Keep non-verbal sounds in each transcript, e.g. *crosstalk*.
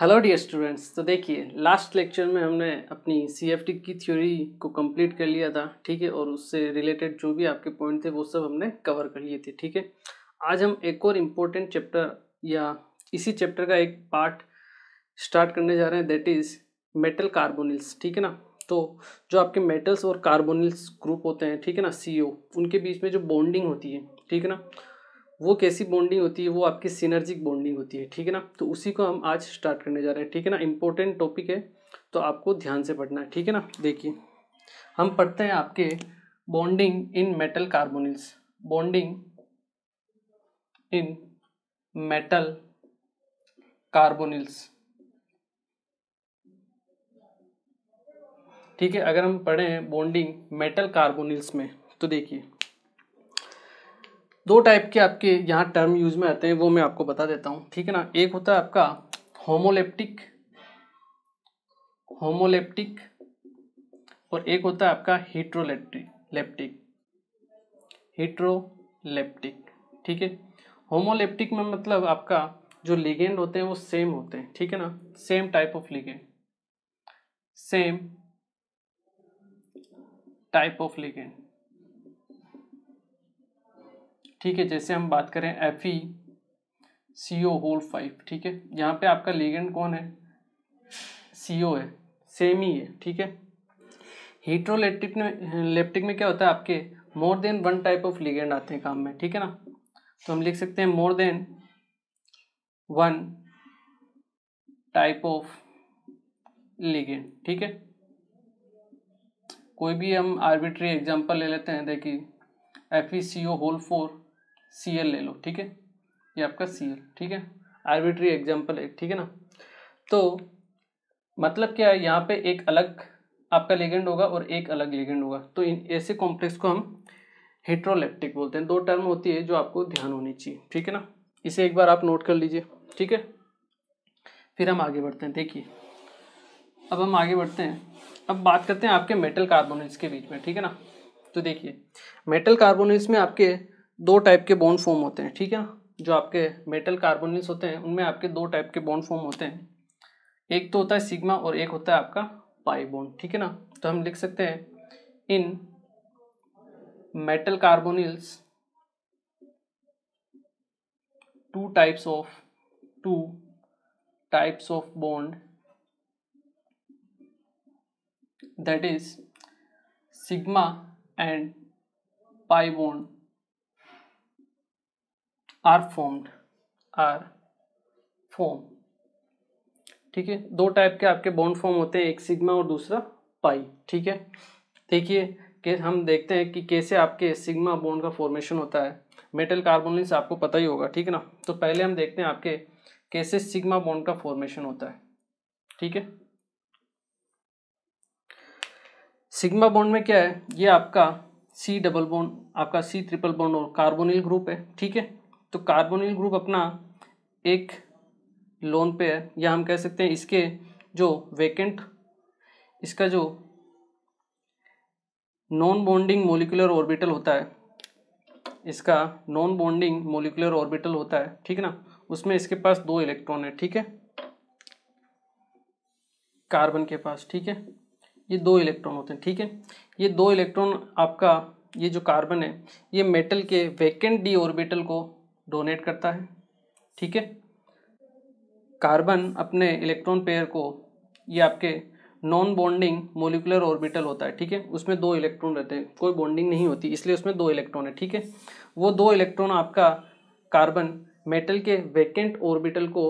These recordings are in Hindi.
हेलो डियर स्टूडेंट्स तो देखिए लास्ट लेक्चर में हमने अपनी सीएफटी की थ्योरी को कंप्लीट कर लिया था ठीक है और उससे रिलेटेड जो भी आपके पॉइंट थे वो सब हमने कवर कर लिए थे ठीक है आज हम एक और इम्पोर्टेंट चैप्टर या इसी चैप्टर का एक पार्ट स्टार्ट करने जा रहे हैं दैट इज़ मेटल कार्बोनिल्स ठीक है ना तो जो आपके मेटल्स और कार्बोनिल्स ग्रुप होते हैं ठीक है ना सी उनके बीच में जो बॉन्डिंग होती है ठीक है ना वो कैसी बॉन्डिंग होती है वो आपकी सिनर्जिक बॉन्डिंग होती है ठीक है ना तो उसी को हम आज स्टार्ट करने जा रहे हैं ठीक है ना इम्पोर्टेंट टॉपिक है तो आपको ध्यान से पढ़ना है ठीक है ना देखिए हम पढ़ते हैं आपके bonding in metal carbonyls bonding in metal carbonyls ठीक है अगर हम पढ़ें बॉन्डिंग मेटल कार्बोनिल्स में तो देखिए दो टाइप के आपके यहाँ टर्म यूज में आते हैं वो मैं आपको बता देता हूँ ठीक है ना एक होता है आपका होमोलेप्टिक होमोलेप्टिक और एक होता है आपका हीट्रोलेप्टिक लेप्टिक हीट्रोलेप्टिक ठीक है होमोलेप्टिक में मतलब आपका जो लिगेंड होते हैं वो सेम होते हैं ठीक है ना same type of ligand same type of ligand ठीक है जैसे हम बात करें F E C O whole five ठीक है यहाँ पे आपका लिगेंड कौन है सी ओ है सेम ही है ठीक है हीट्रोलेप्टिक में लेप्टिक में क्या होता है आपके more than one type of ligand आते हैं काम में ठीक है ना तो हम लिख सकते हैं more than one type of ligand ठीक है कोई भी हम आर्बिट्री एग्जांपल ले लेते हैं देखिए F E C O whole four सी ले लो ठीक है ये आपका सी ठीक है आर्बिट्री एग्जाम्पल है ठीक है ना तो मतलब क्या है यहाँ पे एक अलग आपका लेगेंड होगा और एक अलग लेगेंड होगा तो इन ऐसे कॉम्प्लेक्स को हम हेट्रोलेप्टिक बोलते हैं दो टर्म होती है जो आपको ध्यान होनी चाहिए ठीक है ना इसे एक बार आप नोट कर लीजिए ठीक है फिर हम आगे बढ़ते हैं देखिए अब हम आगे बढ़ते हैं अब बात करते हैं आपके मेटल कार्बोनेट्स के बीच में ठीक है ना तो देखिए मेटल कार्बोनेट्स में आपके दो टाइप के बॉन्ड फॉर्म होते हैं ठीक है जो आपके मेटल कार्बोनिल्स होते हैं उनमें आपके दो टाइप के बॉन्ड फॉर्म होते हैं एक तो होता है सिग्मा और एक होता है आपका पाई बॉन्ड ठीक है ना तो हम लिख सकते हैं in metal carbonyls two types of two types of bond that is sigma and pi bond are formed are form ठीक है दो टाइप के आपके बॉन्ड फॉर्म होते हैं एक सिग्मा और दूसरा पाई ठीक है देखिए कि हम देखते हैं कि कैसे आपके सिग्मा बॉन्ड का फॉर्मेशन होता है मेटल से आपको पता ही होगा ठीक है ना तो पहले हम देखते हैं आपके कैसे सिग्मा बॉन्ड का फॉर्मेशन होता है ठीक है सिग्मा बॉन्ड में क्या है ये आपका सी डबल बॉन्ड आपका सी ट्रिपल बॉन्ड और कार्बोनिल ग्रुप है ठीक है तो कार्बोनिल ग्रुप अपना एक लोन है या हम कह सकते हैं इसके जो वेकेंट इसका जो नॉन बॉन्डिंग मोलिकुलर ऑर्बिटल होता है इसका नॉन बॉन्डिंग मोलिकुलर ऑर्बिटल होता है ठीक है ना उसमें इसके पास दो इलेक्ट्रॉन है ठीक है कार्बन के पास ठीक है ये दो इलेक्ट्रॉन होते हैं ठीक है ये दो इलेक्ट्रॉन आपका ये जो कार्बन है ये मेटल के वैकेंट डी ऑर्बिटल को डोनेट करता है ठीक है कार्बन अपने इलेक्ट्रॉन पेयर को ये आपके नॉन बॉन्डिंग मोलिकुलर ऑर्बिटल होता है ठीक है उसमें दो इलेक्ट्रॉन रहते हैं कोई बॉन्डिंग नहीं होती इसलिए उसमें दो इलेक्ट्रॉन है ठीक है वो दो इलेक्ट्रॉन आपका कार्बन मेटल के वैकेंट ऑर्बिटल को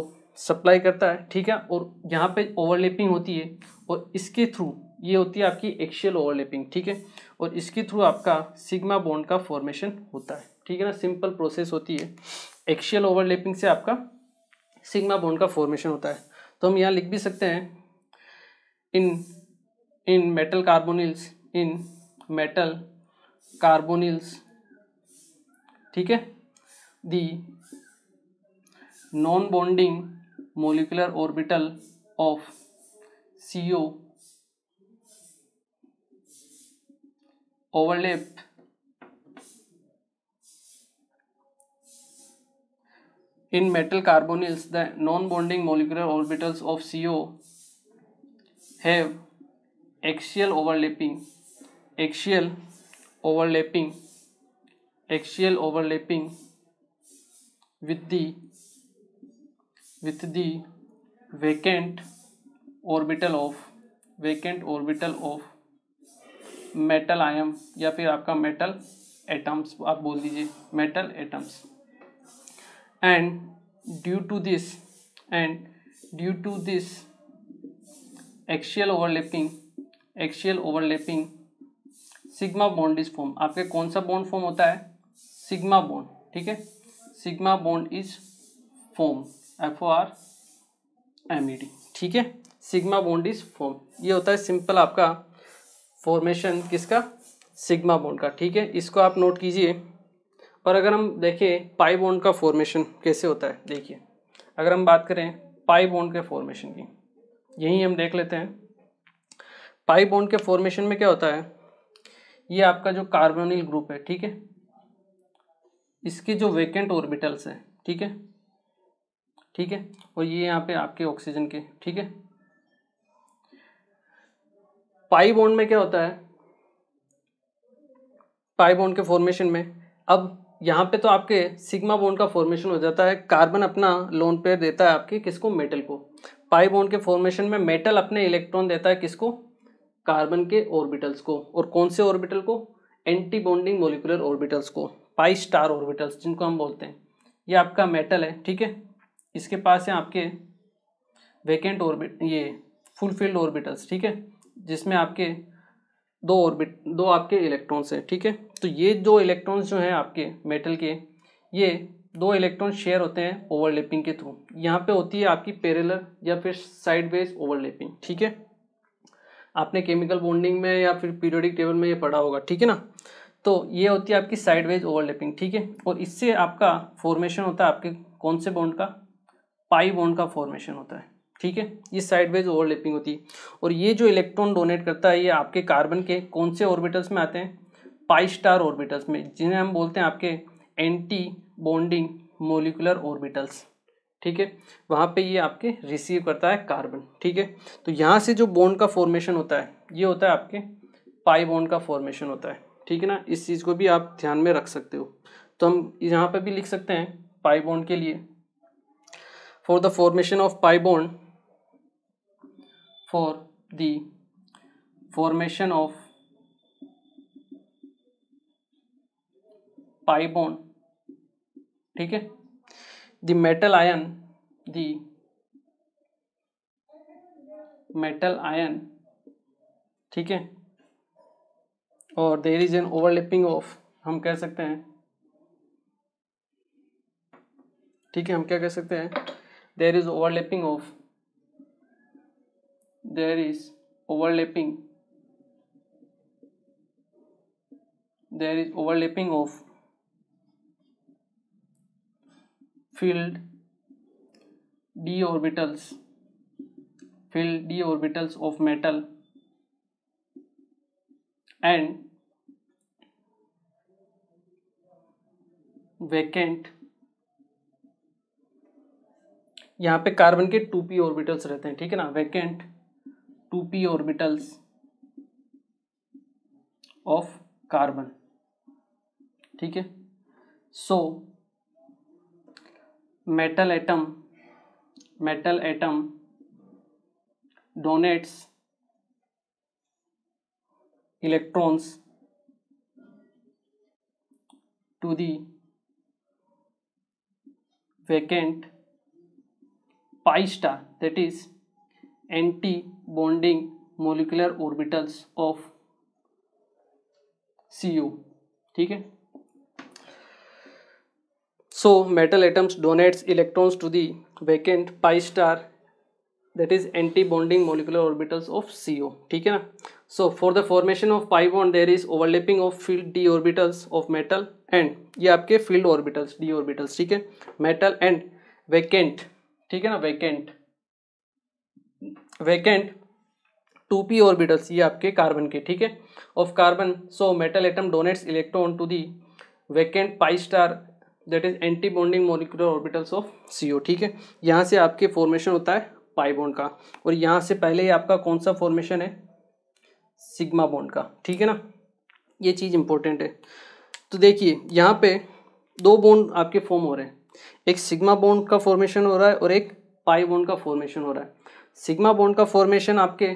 सप्लाई करता है ठीक है और यहाँ पे ओवरलेपिंग होती है और इसके थ्रू ये होती है आपकी एक्शियल ओवरलेपिंग ठीक है और इसके थ्रू आपका सिग्मा बॉन्ड का फॉर्मेशन होता है ठीक है ना सिंपल प्रोसेस होती है एक्शियल ओवरलैपिंग से आपका सिग्मा बॉन्ड का फॉर्मेशन होता है तो हम यहाँ लिख भी सकते हैं in in metal carbonyls in metal carbonyls ठीक है the non bonding molecular orbital of C O overlap In metal carbonyls, the non-bonding molecular orbitals of CO have axial overlapping, axial overlapping, axial overlapping with the with the vacant orbital of vacant orbital of metal ion या फिर आपका मेटल एटम्स आप बोल दीजिए metal atoms and due to this and due to this axial overlapping axial overlapping sigma bond is form आपके कौन सा बॉन्ड फॉर्म होता है सिग्मा बॉन्ड ठीक है sigma bond is form F O R M E D ठीक है सिग्मा बॉन्ड इज फॉर्म ये होता है सिंपल आपका फॉर्मेशन किसका सिग्मा बॉन्ड का ठीक है इसको आप नोट कीजिए और अगर हम देखें पाई बॉन्ड का फॉर्मेशन कैसे होता है देखिए अगर हम बात करें पाई बॉन्ड के फॉर्मेशन की यही हम देख लेते हैं पाई बॉन्ड के फॉर्मेशन में क्या होता है ये आपका जो कार्बोनिल ग्रुप है ठीक है इसकी जो वेकेंट ऑर्बिटल्स है ठीक है ठीक है और ये यहाँ पे आपके ऑक्सीजन के ठीक है पाई बॉन्ड में क्या होता है पाई बॉन्ड के फॉर्मेशन में अब यहाँ पे तो आपके सिग्मा बोन का फॉर्मेशन हो जाता है कार्बन अपना लोन पेयर देता है आपके किसको मेटल को पाई बोन के फॉर्मेशन में मेटल अपने इलेक्ट्रॉन देता है किसको कार्बन के ऑर्बिटल्स को और कौन से ऑर्बिटल को एंटी बॉन्डिंग मोलिकुलर ऑर्बिटल्स को पाई स्टार ऑर्बिटल्स जिनको हम बोलते हैं ये आपका मेटल है ठीक है इसके पास है आपके वेकेंट ऑर्बिट ये फुलफिल्ड ऑर्बिटल्स ठीक है जिसमें आपके दो ऑर्बिट दो आपके इलेक्ट्रॉन्स हैं ठीक है तो ये दो इलेक्ट्रॉन्स जो हैं आपके मेटल के ये दो इलेक्ट्रॉन शेयर होते हैं ओवरलैपिंग के थ्रू यहाँ पे होती है आपकी पेरेलर या फिर साइड बेस ओवरलैपिंग ठीक है आपने केमिकल बॉन्डिंग में या फिर पीरियोडिक टेबल में ये पढ़ा होगा ठीक है ना तो ये होती है आपकी साइड वेज ओवरलैपिंग ठीक है और इससे आपका फॉर्मेशन होता है आपके कौन से बॉन्ड का पाई बॉन्ड का फॉर्मेशन होता है ठीक है ये साइड वेज ओवरलैपिंग होती है और ये जो इलेक्ट्रॉन डोनेट करता है ये आपके कार्बन के कौन से ऑर्बिटल्स में आते हैं पाई स्टार ऑर्बिटल्स में जिन्हें हम बोलते हैं आपके एंटी बॉन्डिंग मोलिकुलर ऑर्बिटल्स ठीक है वहाँ पे ये आपके रिसीव करता है कार्बन ठीक है तो यहाँ से जो बॉन्ड का फॉर्मेशन होता है ये होता है आपके पाई बॉन्ड का फॉर्मेशन होता है ठीक है ना इस चीज़ को भी आप ध्यान में रख सकते हो तो हम यहाँ पर भी लिख सकते हैं पाई बॉन्ड के लिए for the formation of pi bond for the formation of pi bond ठीक है the metal ion the metal ion ठीक है और there is an overlapping of हम कह सकते हैं ठीक है हम क्या कह सकते हैं there is overlapping of there is overlapping there is overlapping of filled d orbitals filled d orbitals of metal and vacant यहाँ पे कार्बन के टू पी ऑर्बिटल्स रहते हैं ठीक है ना vacant two p orbitals of carbon ठीक है सो so, metal atom metal atom donates electrons to the vacant pi star that is anti bonding molecular orbitals of cu ठीक है So metal atoms donates electrons to the vacant pi star that is anti-bonding molecular orbitals of CO. theek hai na So for the formation of pi bond there is overlapping of field d orbitals of metal and ye aapke field orbitals d orbitals theek hai Metal and vacant theek hai na Vacant vacant 2p orbitals ye aapke carbon ke theek hai of carbon so metal atom donates electron to the vacant pi star that is anti bonding molecular orbitals of C O ठीक है यहाँ से आपके फॉर्मेशन होता है पाई बॉन्ड का और यहाँ से पहले ही आपका कौन सा फॉर्मेशन है सिग्मा बॉन्ड का ठीक है ना ये चीज़ इंपॉर्टेंट है तो देखिए यहाँ पे दो बॉन्ड आपके फॉर्म हो रहे हैं एक सिग्मा बॉन्ड का फॉर्मेशन हो रहा है और एक पाई बॉन्ड का फॉर्मेशन हो रहा है सिग्मा बॉन्ड का फॉर्मेशन आपके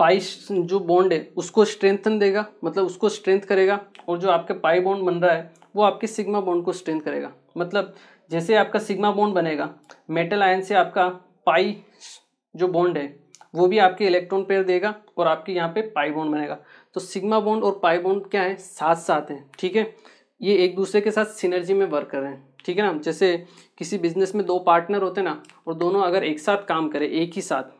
पाई जो बॉन्ड है उसको स्ट्रेंथन देगा मतलब उसको स्ट्रेंथ करेगा और जो आपके पाई बॉन्ड बन रहा है वो आपके सिग्मा बॉन्ड को स्ट्रेंथ करेगा मतलब जैसे आपका सिग्मा बॉन्ड बनेगा मेटल आयन से आपका पाई जो बॉन्ड है वो भी आपके इलेक्ट्रॉन पेयर देगा और आपके यहाँ पे पाई बॉन्ड बनेगा तो सिग्मा बॉन्ड और पाई बॉन्ड क्या है साथ साथ हैं ठीक है ये एक दूसरे के साथ सिनर्जी में वर्क कर रहे हैं ठीक है ना जैसे किसी बिजनेस में दो पार्टनर होते हैं ना और दोनों अगर एक साथ काम करें एक ही साथ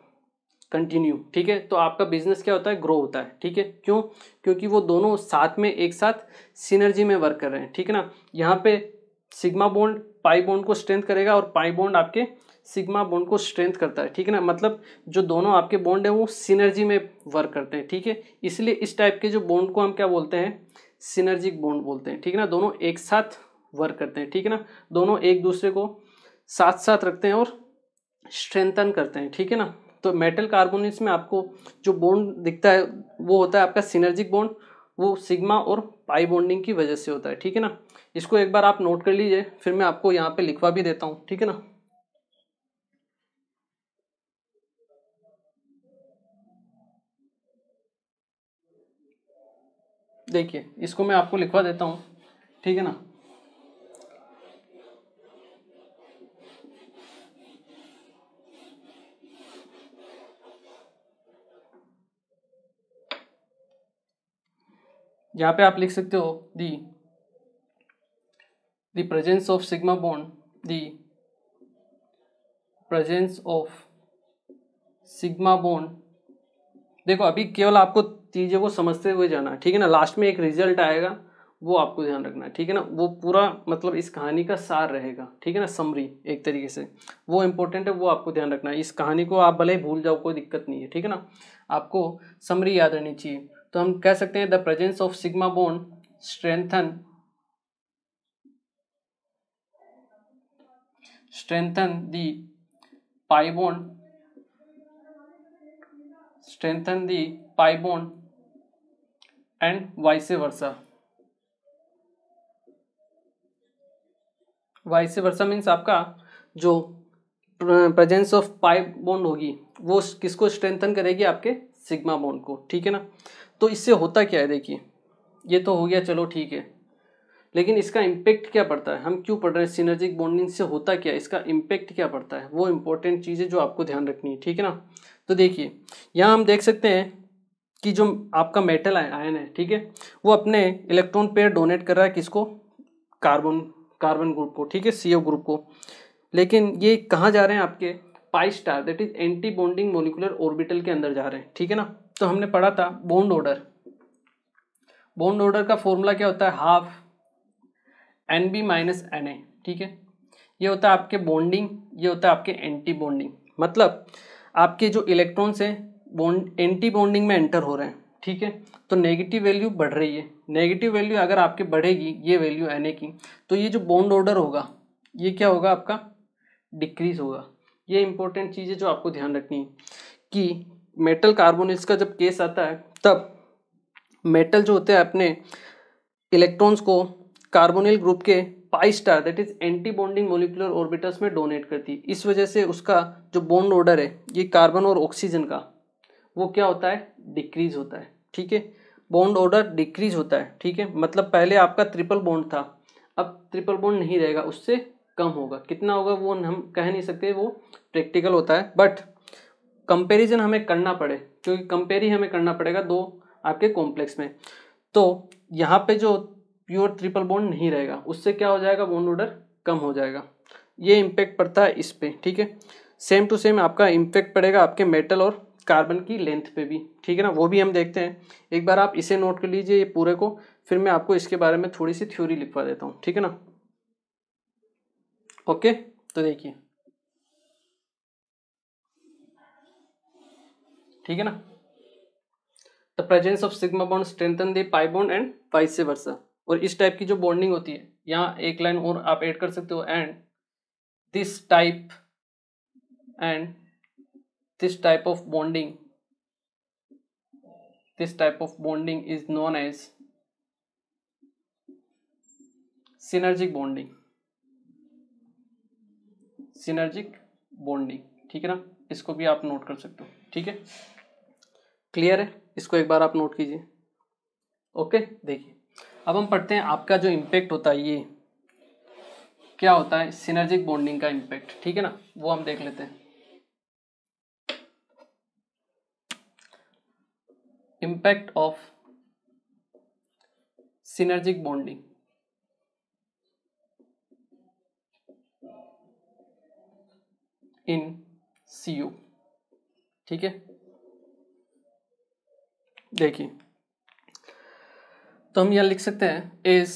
कंटिन्यू ठीक है तो आपका बिजनेस क्या होता है ग्रो होता है ठीक है क्यों क्योंकि वो दोनों साथ में एक साथ सिनर्जी में वर्क कर रहे हैं ठीक है ना यहाँ पे सिग्मा बोंड पाई बोंड को स्ट्रेंथ करेगा और पाई बोंड आपके सिग्मा बोंड को स्ट्रेंथ करता है ठीक है ना मतलब जो दोनों आपके बोंड हैं वो सिनर्जी में वर्क करते हैं ठीक है इसलिए इस टाइप के जो बोंड को हम क्या बोलते हैं सिनर्जिक बोंड बोलते हैं ठीक है ना दोनों एक साथ वर्क करते हैं ठीक है ना दोनों एक दूसरे को साथ साथ रखते हैं और स्ट्रेंथन करते हैं ठीक है ना तो मेटल कार्बोनेट्स में आपको जो बॉन्ड दिखता है वो होता है आपका सिनर्जिक बॉन्ड वो सिग्मा और पाई बॉन्डिंग की वजह से होता है ठीक है ना इसको एक बार आप नोट कर लीजिए फिर मैं आपको यहाँ पे लिखवा भी देता हूँ ठीक है ना देखिए इसको मैं आपको लिखवा देता हूँ ठीक है ना यहाँ पे आप लिख सकते हो the the presence of sigma bond the presence of sigma bond देखो अभी केवल आपको चीज़ों को समझते हुए जाना ठीक है ना लास्ट में एक रिजल्ट आएगा वो आपको ध्यान रखना है ठीक है ना वो पूरा मतलब इस कहानी का सार रहेगा ठीक है ना समरी एक तरीके से वो इम्पोर्टेंट है वो आपको ध्यान रखना है इस कहानी को आप भले ही भूल जाओ कोई दिक्कत नहीं है ठीक है ना आपको समरी याद रहनी चाहिए तो हम कह सकते हैं the presence of sigma bond strengthen strengthen the pi bond strengthen the pi bond and vice आपका जो प्रेजेंस ऑफ पाई बॉन्ड होगी वो किसको स्ट्रेंथन करेगी आपके सिग्मा बॉन्ड को ठीक है ना तो इससे होता क्या है देखिए ये तो हो गया चलो ठीक है लेकिन इसका इम्पेक्ट क्या पड़ता है हम क्यों पढ़ रहे हैं सिनर्जिक बॉन्डिंग से होता क्या है इसका इम्पेक्ट क्या पड़ता है वो इम्पोर्टेंट चीज़ है जो आपको ध्यान रखनी है ठीक है ना तो देखिए यहाँ हम देख सकते हैं कि जो आपका मेटल आयन है ठीक है वो अपने इलेक्ट्रॉन पेयर डोनेट कर रहा है किसको कार्बन कार्बन ग्रुप को ठीक है सी ग्रुप को लेकिन ये कहाँ जा रहे हैं आपके pi star that is anti bonding molecular orbital के अंदर जा रहे हैं ठीक है ना तो हमने पढ़ा था बॉन्ड ऑर्डर बॉन्ड ऑर्डर का फॉर्मूला क्या होता है half N B minus N A ठीक है ये होता है आपके बॉन्डिंग ये होता है आपके एंटी बॉन्डिंग मतलब आपके जो इलेक्ट्रॉन्स हैं बॉन्ड एंटी बॉन्डिंग में एंटर हो रहे हैं ठीक है तो नेगेटिव वैल्यू बढ़ रही है नेगेटिव वैल्यू अगर आपके बढ़ेगी ये वैल्यू एन की तो ये जो बॉन्ड ऑर्डर होगा ये क्या होगा आपका डिक्रीज होगा ये इंपॉर्टेंट चीज़ है जो आपको ध्यान रखनी है कि मेटल कार्बोनिल्स का जब केस आता है तब मेटल जो होते हैं अपने इलेक्ट्रॉन्स को कार्बोनिल ग्रुप के pi star that is anti bonding molecular orbitals में डोनेट करती है इस वजह से उसका जो बॉन्ड ऑर्डर है ये कार्बन और ऑक्सीजन का वो क्या होता है डिक्रीज होता है ठीक है बॉन्ड ऑर्डर डिक्रीज होता है ठीक है मतलब पहले आपका ट्रिपल बॉन्ड था अब ट्रिपल बॉन्ड नहीं रहेगा उससे कम होगा कितना होगा वो हम कह नहीं सकते वो प्रैक्टिकल होता है बट कंपेरिजन हमें करना पड़े क्योंकि कंपेयर ही हमें करना पड़ेगा दो आपके कॉम्प्लेक्स में तो यहाँ पे जो प्योर ट्रिपल बॉन्ड नहीं रहेगा उससे क्या हो जाएगा बॉन्ड ऑर्डर कम हो जाएगा ये इम्पैक्ट पड़ता है इस पर ठीक है सेम टू सेम आपका इम्पैक्ट पड़ेगा आपके मेटल और कार्बन की लेंथ पे भी ठीक है ना वो भी हम देखते हैं एक बार आप इसे नोट कर लीजिए ये पूरे को फिर मैं आपको इसके बारे में थोड़ी सी थ्योरी लिखवा देता हूँ ठीक है ना ओके तो देखिए ठीक है ना the presence of sigma bond strengthen the pi bond and vice से वर्सा और इस टाइप की जो बॉन्डिंग होती है यहाँ एक लाइन और आप ऐड कर सकते हो and this type and this type of bonding this type of bonding is known as synergic bonding synergic bonding ठीक है ना इसको भी आप नोट कर सकते हो ठीक है क्लियर है इसको एक बार आप नोट कीजिए ओके देखिए अब हम पढ़ते हैं आपका जो इम्पैक्ट होता है ये क्या होता है सिनर्जिक बॉन्डिंग का इम्पैक्ट ठीक है ना वो हम देख लेते हैं impact of synergic bonding in C ठीक है देखिए तो हम यह लिख सकते हैं is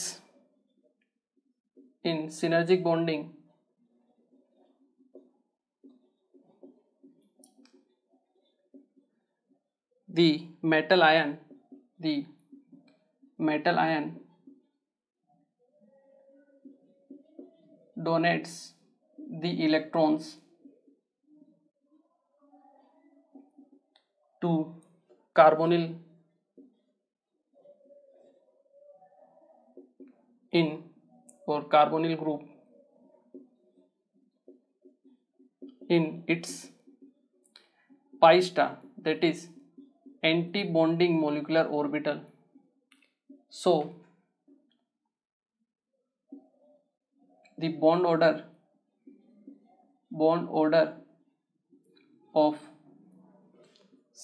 in synergic bonding the metal ion the metal ion donates the electrons to carbonyl in or carbonyl group in its pi star that is anti-bonding molecular orbital. So the bond order bond order of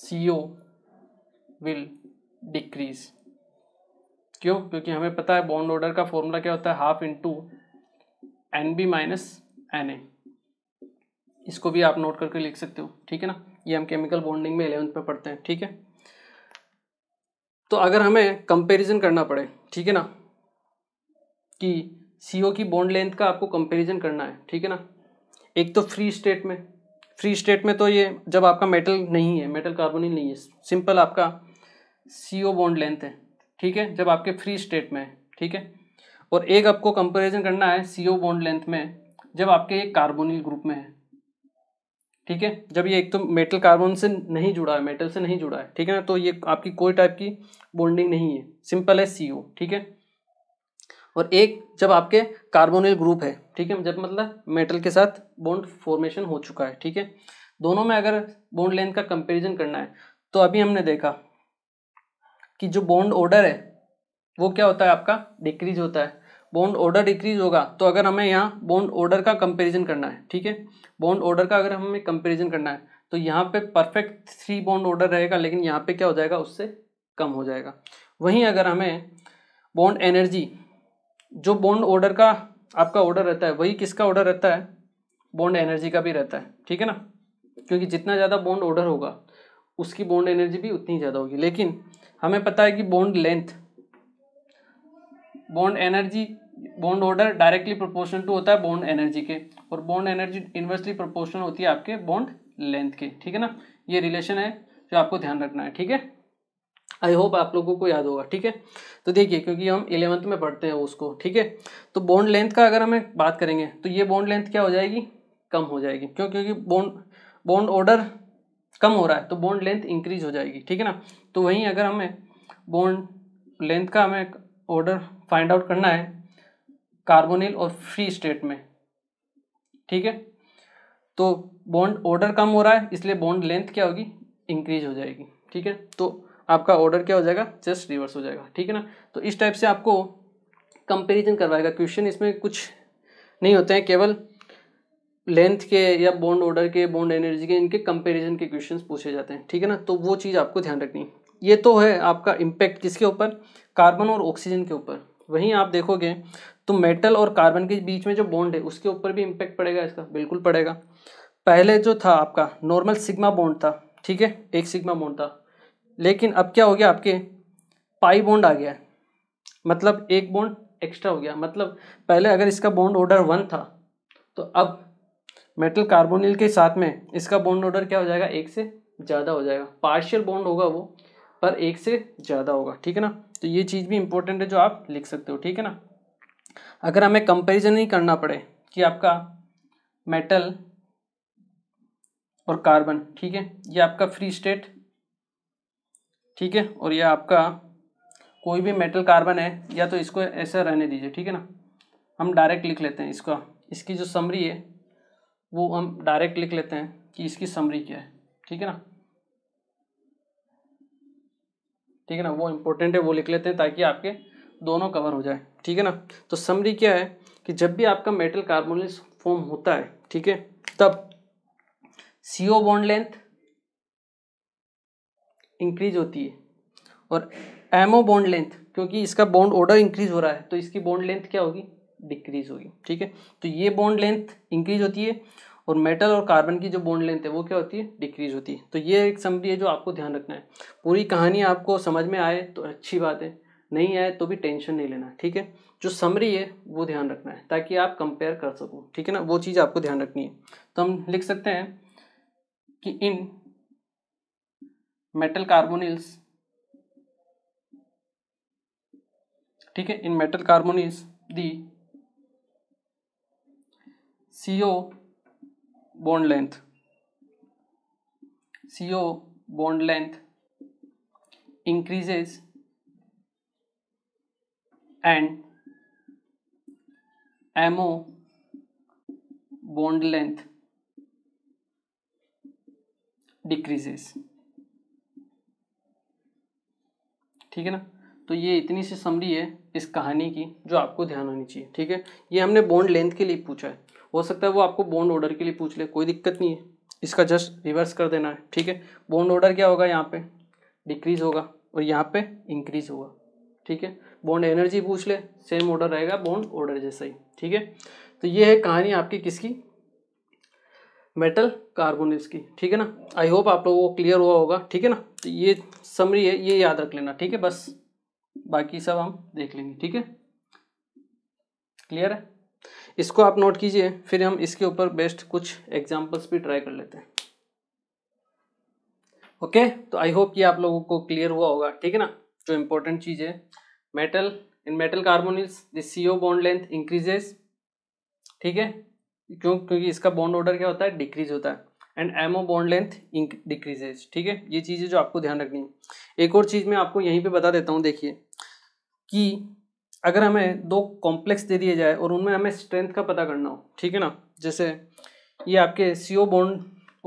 CO will decrease. क्यों क्योंकि हमें पता है बॉन्ड ऑर्डर का फॉर्मूला क्या होता है half into N B minus N A इसको भी आप नोट करके लिख सकते हो ठीक है ना ये हम केमिकल बॉन्डिंग में एलेवंथ पे पढ़ते हैं ठीक है तो अगर हमें कंपेरिजन करना पड़े ठीक है ना कि सी की बॉन्ड लेंथ का आपको कंपेरिजन करना है ठीक है ना एक तो फ्री स्टेट में फ्री स्टेट में तो ये जब आपका मेटल नहीं है मेटल कार्बोनिल नहीं है सिंपल आपका सी बॉन्ड लेंथ है ठीक है जब आपके फ्री स्टेट में ठीक है और एक आपको कंपेरिजन करना है सी ओ बॉन्ड लेंथ में जब आपके एक कार्बोनिल ग्रुप में है ठीक है जब ये एक तो मेटल कार्बन से नहीं जुड़ा है मेटल से नहीं जुड़ा है ठीक है ना तो ये आपकी कोई टाइप की बॉन्डिंग नहीं है सिंपल है ओ ठीक है और एक जब आपके कार्बोनिल ग्रुप है ठीक है जब मतलब मेटल के साथ बॉन्ड फॉर्मेशन हो चुका है ठीक है दोनों में अगर बॉन्ड लेंथ का कंपेरिजन करना है तो अभी हमने देखा कि जो बॉन्ड ऑर्डर है वो क्या होता है आपका डिक्रीज होता है बॉन्ड ऑर्डर डिक्रीज होगा तो अगर हमें यहाँ बॉन्ड ऑर्डर का कंपेरिजन करना है ठीक है बॉन्ड ऑर्डर का अगर हमें कंपेरिजन करना है तो यहाँ पे परफेक्ट थ्री बॉन्ड ऑर्डर रहेगा लेकिन यहाँ पे क्या हो जाएगा उससे कम हो जाएगा वहीं अगर हमें बॉन्ड एनर्जी जो बॉन्ड ऑर्डर का आपका ऑर्डर रहता है वही किसका ऑर्डर रहता है बॉन्ड एनर्जी का भी रहता है ठीक है ना क्योंकि जितना ज़्यादा बॉन्ड ऑर्डर होगा उसकी बॉन्ड एनर्जी भी उतनी ज़्यादा होगी लेकिन हमें पता है कि bond length bond energy bond order directly proportional to होता है बॉन्ड एनर्जी के और बॉन्ड एनर्जी इन्वर्सली प्रोपोर्शनल होती है आपके बॉन्ड लेंथ के ठीक है ना ये रिलेशन है जो आपको ध्यान रखना है ठीक है आई होप आप लोगों को याद होगा ठीक है तो देखिए क्योंकि हम इलेवंथ में पढ़ते हैं उसको ठीक है तो बॉन्ड लेंथ का अगर हमें बात करेंगे तो ये बॉन्ड लेंथ क्या हो जाएगी कम हो जाएगी क्यों क्योंकि बॉन्ड बॉन्ड ऑर्डर कम हो रहा है तो बॉन्ड लेंथ इंक्रीज हो जाएगी ठीक है ना तो वहीं अगर हमें बॉन्ड लेंथ का हमें ऑर्डर फाइंड आउट करना है कार्बोनिल और फ्री स्टेट में ठीक है तो बॉन्ड ऑर्डर कम हो रहा है इसलिए बॉन्ड लेंथ क्या होगी इंक्रीज हो जाएगी ठीक है तो आपका ऑर्डर क्या हो जाएगा जस्ट रिवर्स हो जाएगा ठीक है ना तो इस टाइप से आपको कंपेरिजन करवाएगा क्वेश्चन इसमें कुछ नहीं होते हैं केवल लेंथ के या बॉन्ड ऑर्डर के बॉन्ड एनर्जी के इनके कंपेरिजन के क्वेश्चन पूछे जाते हैं ठीक है ना तो वो चीज़ आपको ध्यान रखनी ये तो है आपका इम्पैक्ट किसके ऊपर कार्बन और ऑक्सीजन के ऊपर वहीं आप देखोगे तो मेटल और कार्बन के बीच में जो बॉन्ड है उसके ऊपर भी इम्पैक्ट पड़ेगा इसका बिल्कुल पड़ेगा पहले जो था आपका नॉर्मल सिग्मा बॉन्ड था ठीक है एक सिग्मा बॉन्ड था लेकिन अब क्या हो गया आपके पाई बॉन्ड आ गया मतलब एक बॉन्ड एक्स्ट्रा हो गया मतलब पहले अगर इसका बॉन्ड ऑर्डर वन था तो अब मेटल कार्बोनिल के साथ में इसका बॉन्ड ऑर्डर क्या हो जाएगा एक से ज़्यादा हो जाएगा पार्शियल बॉन्ड होगा वो पर एक से ज़्यादा होगा ठीक है ना तो ये चीज़ भी इंपॉर्टेंट है जो आप लिख सकते हो ठीक है ना अगर हमें कंपेरिजन ही करना पड़े कि आपका मेटल और कार्बन ठीक है ये आपका फ्री स्टेट ठीक है और ये आपका कोई भी मेटल कार्बन है या तो इसको ऐसा रहने दीजिए ठीक है ना हम डायरेक्ट लिख लेते हैं इसका इसकी जो समरी है वो हम डायरेक्ट लिख लेते हैं कि इसकी समरी क्या है ठीक है ना ठीक है ना वो इम्पोर्टेंट है वो लिख लेते हैं ताकि आपके दोनों कवर हो जाए ठीक है ना तो समरी क्या है कि जब भी आपका मेटल कार्बोनिल फॉर्म होता है ठीक है तब सीओ बॉन्ड लेंथ इंक्रीज होती है और एमओ बॉन्ड लेंथ क्योंकि इसका बॉन्ड ऑर्डर इंक्रीज हो रहा है तो इसकी बॉन्ड लेंथ क्या होगी डिक्रीज होगी ठीक है तो ये बॉन्ड लेंथ इंक्रीज होती है और मेटल और कार्बन की जो बॉन्ड लेंथ है वो क्या होती है डिक्रीज होती है तो ये एक समरी है जो आपको ध्यान रखना है पूरी कहानी आपको समझ में आए तो अच्छी बात है नहीं आए तो भी टेंशन नहीं लेना ठीक है जो समरी है वो ध्यान रखना है ताकि आप कंपेयर कर सको ठीक है ना वो चीज़ आपको ध्यान रखनी है तो हम लिख सकते हैं कि इन मेटल कार्बोनिल्स ठीक है in metal carbonyls the C O O bond length C O bond length increases and MO bond length decreases ठीक है ना तो ये इतनी सी समरी है इस कहानी की जो आपको ध्यान होनी चाहिए ठीक है ये हमने बॉन्ड लेंथ के लिए पूछा है हो सकता है वो आपको बॉन्ड ऑर्डर के लिए पूछ ले कोई दिक्कत नहीं है इसका जस्ट रिवर्स कर देना है ठीक है बॉन्ड ऑर्डर क्या होगा यहाँ पे डिक्रीज होगा और यहाँ पे इंक्रीज होगा ठीक है बॉन्ड एनर्जी पूछ ले सेम ऑर्डर रहेगा बॉन्ड ऑर्डर जैसा ही ठीक है तो ये है कहानी आपकी किसकी मेटल कार्बोन की ठीक है ना आई होप आप लोगों को क्लियर हुआ होगा ठीक है ना तो ये समरी है ये याद रख लेना ठीक है बस बाकी सब हम देख लेंगे ठीक है क्लियर है इसको आप नोट कीजिए फिर हम इसके ऊपर बेस्ट कुछ एग्जाम्पल्स भी ट्राई कर लेते हैं ओके तो आई होप ये आप लोगों को क्लियर हुआ होगा ठीक है ना जो इम्पोर्टेंट चीज़ है metal in metal carbonyls the C O bond length increases ठीक है क्यों क्योंकि इसका बॉन्ड ऑर्डर क्या होता है डिक्रीज होता है and M O bond length decreases ठीक है ये चीज़ें जो आपको ध्यान रखनी है एक और चीज़ मैं आपको यहीं पे बता देता हूँ देखिए कि अगर हमें दो कॉम्प्लेक्स दे दिए जाए और उनमें हमें स्ट्रेंथ का पता करना हो ठीक है ना जैसे ये आपके सी ओ बॉन्ड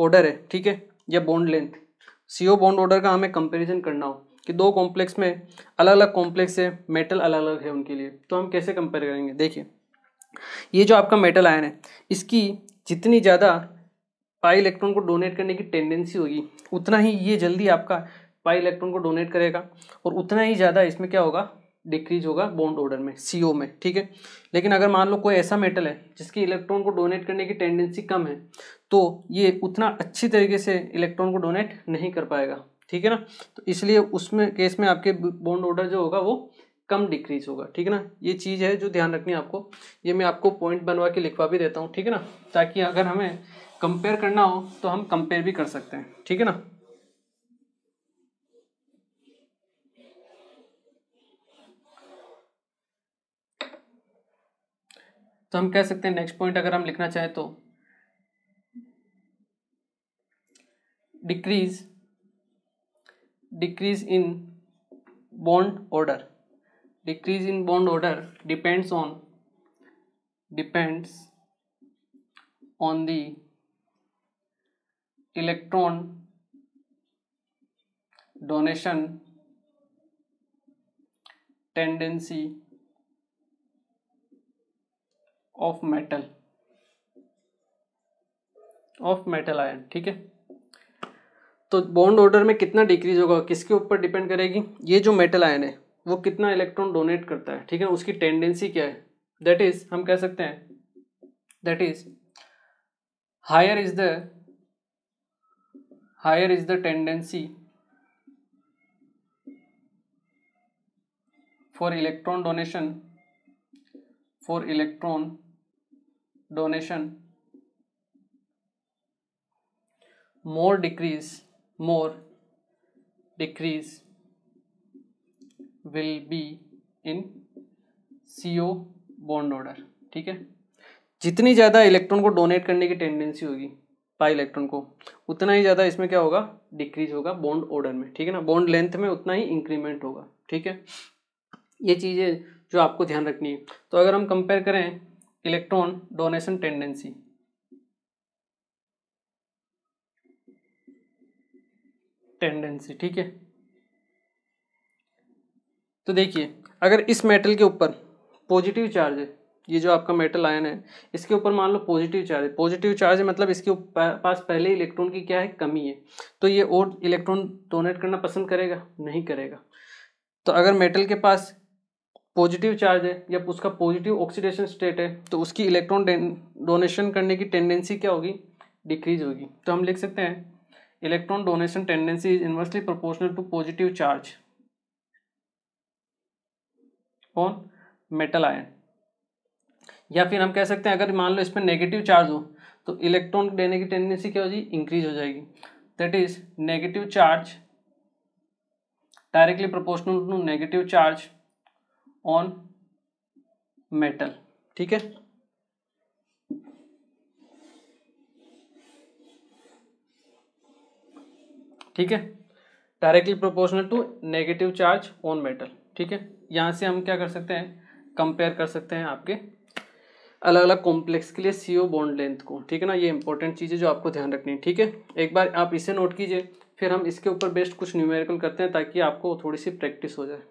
ऑर्डर है ठीक है या bond length C O bond order का हमें कंपेरिजन करना हो कि दो कॉम्प्लेक्स में अलग अलग कॉम्प्लेक्स है मेटल अलग अलग है उनके लिए तो हम कैसे कंपेयर करेंगे देखिए ये जो आपका मेटल आयन है इसकी जितनी ज़्यादा पाई इलेक्ट्रॉन को डोनेट करने की टेंडेंसी होगी उतना ही ये जल्दी आपका पाई इलेक्ट्रॉन को डोनेट करेगा और उतना ही ज़्यादा इसमें क्या होगा डिक्रीज होगा बॉन्ड ऑर्डर में ओ में ठीक है लेकिन अगर मान लो कोई ऐसा मेटल है जिसकी इलेक्ट्रॉन को डोनेट करने की टेंडेंसी कम है तो ये उतना अच्छी तरीके से इलेक्ट्रॉन को डोनेट नहीं कर पाएगा ठीक है ना तो इसलिए उसमें केस में आपके बॉन्ड ऑर्डर जो होगा वो कम डिक्रीज होगा ठीक है ना ये चीज़ है जो ध्यान रखनी है आपको ये मैं आपको पॉइंट बनवा के लिखवा भी देता हूँ ठीक है ना ताकि अगर हमें कंपेयर करना हो तो हम कंपेयर भी कर सकते हैं ठीक है ना तो हम कह सकते हैं नेक्स्ट पॉइंट अगर हम लिखना चाहें तो decrease decrease in bond order decrease in bond order depends on depends on the electron donation tendency of metal of metal ion ठीक है तो बॉन्ड ऑर्डर में कितना डिक्रीज होगा किसके ऊपर डिपेंड करेगी ये जो मेटल आयन है वो कितना इलेक्ट्रॉन डोनेट करता है ठीक है उसकी टेंडेंसी क्या है दैट इज हम कह सकते हैं that is higher is the higher is the tendency for electron donation for electron donation more decrease more decrease will be in C O bond order ठीक है जितनी ज़्यादा इलेक्ट्रॉन को डोनेट करने की टेंडेंसी होगी पाई इलेक्ट्रॉन को उतना ही ज़्यादा इसमें क्या होगा डिक्रीज होगा बॉन्ड ऑर्डर में ठीक है ना बॉन्ड लेंथ में उतना ही इंक्रीमेंट होगा ठीक है ये चीज़ें जो आपको ध्यान रखनी है तो अगर हम कंपेयर करें इलेक्ट्रॉन डोनेशन टेंडेंसी टेंडेंसी ठीक है तो देखिए अगर इस मेटल के ऊपर पॉजिटिव चार्ज है ये जो आपका मेटल आयन है इसके ऊपर मान लो पॉजिटिव चार्ज पॉजिटिव चार्ज मतलब इसके पास पहले इलेक्ट्रॉन की क्या है कमी है तो ये और इलेक्ट्रॉन डोनेट करना पसंद करेगा नहीं करेगा तो अगर मेटल के पास पॉजिटिव चार्ज है या उसका पॉजिटिव ऑक्सीडेशन स्टेट है तो उसकी इलेक्ट्रॉन डोनेशन करने की टेंडेंसी क्या होगी डिक्रीज होगी तो हम लिख सकते हैं electron donation tendency is inversely proportional to positive charge on metal ion या फिर हम कह सकते हैं अगर मान लो इसमें नेगेटिव चार्ज हो तो इलेक्ट्रॉन देने की टेंडेंसी क्या हो जाएगी इंक्रीज हो जाएगी that is negative charge directly proportional to negative charge on metal ठीक है ठीक है directly proportional to negative charge on metal ठीक है यहां से हम क्या कर सकते हैं कंपेयर कर सकते हैं आपके अलग अलग कॉम्प्लेक्स के लिए सीओ बॉन्ड लेंथ को ठीक है ना ये इंपॉर्टेंट चीज़ है जो आपको ध्यान रखनी है ठीक है एक बार आप इसे नोट कीजिए फिर हम इसके ऊपर बेस्ट कुछ न्यूमेरिकल करते हैं ताकि आपको थोड़ी सी प्रैक्टिस हो जाए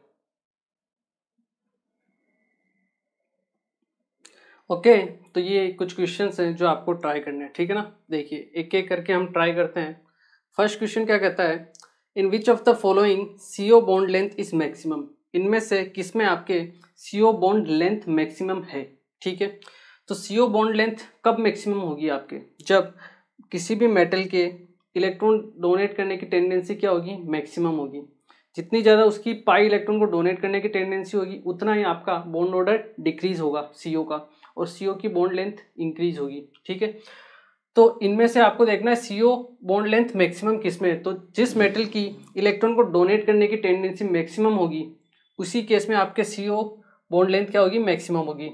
ओके तो ये कुछ क्वेश्चन हैं जो आपको ट्राई करने हैं ठीक है ना देखिए एक एक करके हम ट्राई करते हैं फर्स्ट क्वेश्चन क्या कहता है in which of the following C O bond length is maximum इनमें से किस में आपके C O bond length maximum है ठीक है तो सी ओ बॉन्ड लेंथ कब मैक्सिमम होगी आपके जब किसी भी मेटल के इलेक्ट्रॉन डोनेट करने की टेंडेंसी क्या होगी मैक्सिमम होगी जितनी ज़्यादा उसकी पाई इलेक्ट्रॉन को डोनेट करने की टेंडेंसी होगी उतना ही आपका बॉन्ड ऑर्डर डिक्रीज होगा सी का और सीओ की बॉन्ड लेंथ इंक्रीज होगी ठीक है तो इनमें से आपको देखना है सीओ बॉन्ड लेंथ मैक्सिमम किस में है तो जिस मेटल की इलेक्ट्रॉन को डोनेट करने की टेंडेंसी मैक्सिमम होगी उसी केस में आपके सीओ बॉन्ड लेंथ क्या होगी मैक्सिमम होगी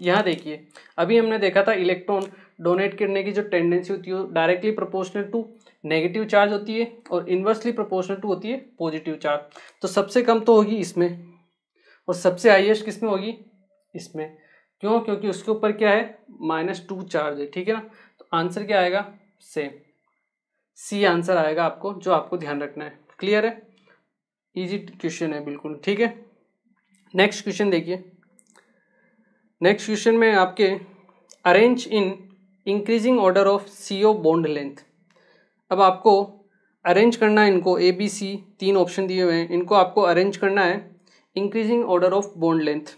यहाँ देखिए अभी हमने देखा था इलेक्ट्रॉन डोनेट करने की जो टेंडेंसी होती है वो directly proportional to negative charge होती है और इन्वर्सली प्रोपोर्शनल टू होती है पॉजिटिव चार्ज तो सबसे कम तो होगी इसमें और सबसे हाइएस्ट किसमें होगी इसमें क्यों क्योंकि उसके ऊपर क्या है माइनस टू चार्ज है ठीक है ना तो आंसर क्या आएगा सेम सी आंसर आएगा आपको जो आपको ध्यान रखना है क्लियर है इजी क्वेश्चन है बिल्कुल ठीक है नेक्स्ट क्वेश्चन देखिए नेक्स्ट क्वेश्चन में आपके arrange in increasing order of C O bond length अब आपको अरेंज करना है इनको ए बी सी तीन ऑप्शन दिए हुए हैं इनको आपको अरेंज करना है increasing order of bond length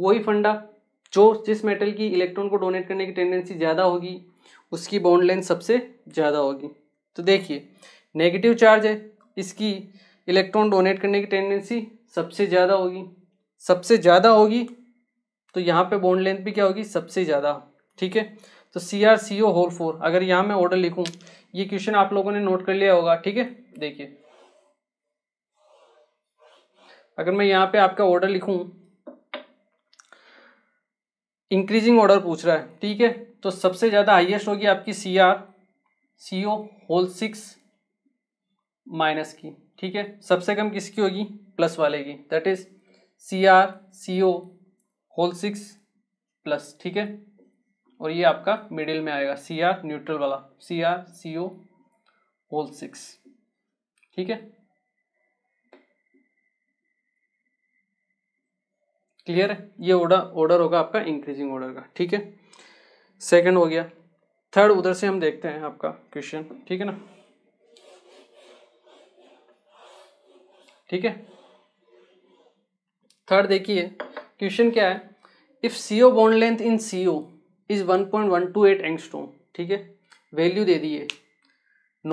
वही फंडा जो जिस मेटल की इलेक्ट्रॉन को डोनेट करने की टेंडेंसी ज़्यादा होगी उसकी बॉन्ड लेंथ सबसे ज़्यादा होगी तो देखिए नेगेटिव चार्ज है इसकी इलेक्ट्रॉन डोनेट करने की टेंडेंसी सबसे ज़्यादा होगी सबसे ज़्यादा होगी तो यहाँ पे बॉन्ड लेंथ भी क्या होगी सबसे ज़्यादा ठीक है तो C R C O whole four अगर यहाँ मैं ऑर्डर लिखूँ ये क्वेश्चन आप लोगों ने नोट कर लिया होगा ठीक है देखिए अगर मैं यहाँ पे आपका ऑर्डर लिखूँ इंक्रीजिंग ऑर्डर पूछ रहा है ठीक है तो सबसे ज़्यादा हाईएस्ट होगी आपकी C R C O whole six minus की ठीक है सबसे कम किसकी होगी प्लस वाले की that is C R C O whole six plus ठीक है और ये आपका मिडिल में आएगा सी आर न्यूट्रल वाला C R C O whole six ठीक है क्लियर है ये ऑर्डर ऑर्डर होगा आपका इंक्रीजिंग ऑर्डर का ठीक है सेकंड हो गया थर्ड उधर से हम देखते हैं आपका क्वेश्चन ठीक है ना ठीक है थर्ड देखिए क्वेश्चन क्या है if C O bond length in C O is 1.128 angstrom ठीक है वैल्यू दे दी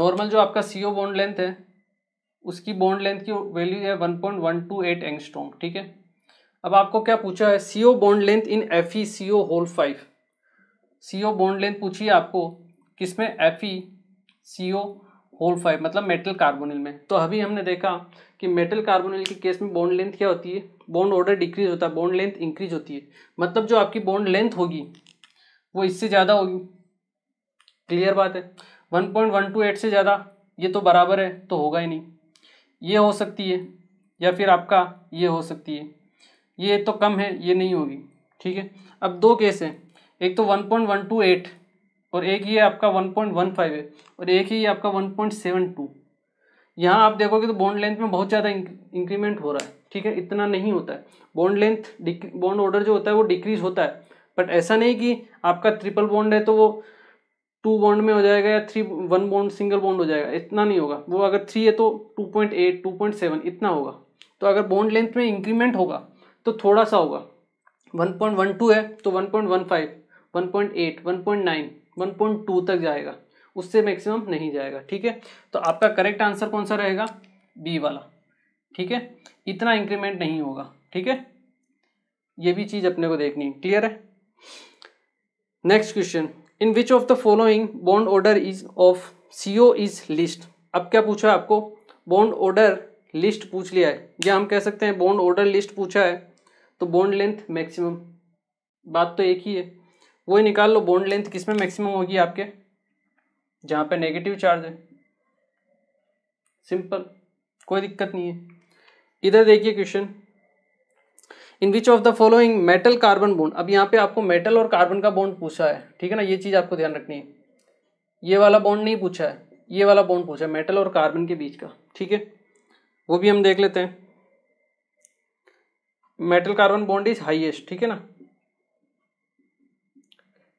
नॉर्मल जो आपका सीओ बॉन्ड लेंथ है उसकी बॉन्ड लेंथ की वैल्यू है 1.128 एंगस्ट्रोम ठीक है अब आपको क्या पूछा है C O bond length in F E C O whole five C O bond length पूछी आपको किसमें F E C O whole five मतलब मेटल कार्बोनिल में तो अभी हमने देखा कि मेटल कार्बोनिल के केस में बॉन्ड लेंथ क्या होती है बॉन्ड ऑर्डर डिक्रीज होता है बॉन्ड लेंथ इंक्रीज होती है मतलब जो आपकी बॉन्ड लेंथ होगी वो इससे ज़्यादा होगी क्लियर बात है one point one two eight से ज़्यादा ये तो बराबर है तो होगा ही नहीं ये हो सकती है या फिर आपका ये हो सकती है ये तो कम है ये नहीं होगी ठीक है अब दो केस हैं एक तो 1.128 और एक ये आपका 1.15 है और एक ही आपका 1.72 यहाँ आप देखोगे तो बॉन्ड लेंथ में बहुत ज़्यादा इंक्रीमेंट हो रहा है ठीक है इतना नहीं होता है बॉन्ड लेंथ बॉन्ड ऑर्डर जो होता है वो डिक्रीज होता है बट ऐसा नहीं कि आपका ट्रिपल बॉन्ड है तो वो टू बॉन्ड में हो जाएगा या three one bond single bond हो जाएगा इतना नहीं होगा वो अगर थ्री है तो two point eight two point seven इतना होगा तो अगर बॉन्ड लेंथ में इंक्रीमेंट होगा तो थोड़ा सा होगा 1.12 है तो 1.15, 1.8, 1.9, 1.2 तक जाएगा उससे मैक्सिमम नहीं जाएगा ठीक है तो आपका करेक्ट आंसर कौन सा रहेगा बी वाला ठीक है इतना इंक्रीमेंट नहीं होगा ठीक है ये भी चीज़ अपने को देखनी है क्लियर है next question in which of the following bond order is of C O is least अब क्या पूछा आपको बॉन्ड ऑर्डर लिस्ट पूछ लिया है या हम कह सकते हैं बॉन्ड ऑर्डर लिस्ट पूछा है तो बॉन्ड लेंथ मैक्सिमम बात तो एक ही है वही निकाल लो बॉन्ड लेंथ किस में मैक्सिमम होगी आपके जहाँ पे नेगेटिव चार्ज है सिंपल कोई दिक्कत नहीं है इधर देखिए question in which of the following metal carbon bond अब यहाँ पे आपको मेटल और कार्बन का बॉन्ड पूछा है ठीक है ना ये चीज़ आपको ध्यान रखनी है ये वाला बॉन्ड नहीं पूछा है ये वाला बॉन्ड पूछा है मेटल और कार्बन के बीच का ठीक है वो भी हम देख लेते हैं metal carbon bond is highest ठीक है ना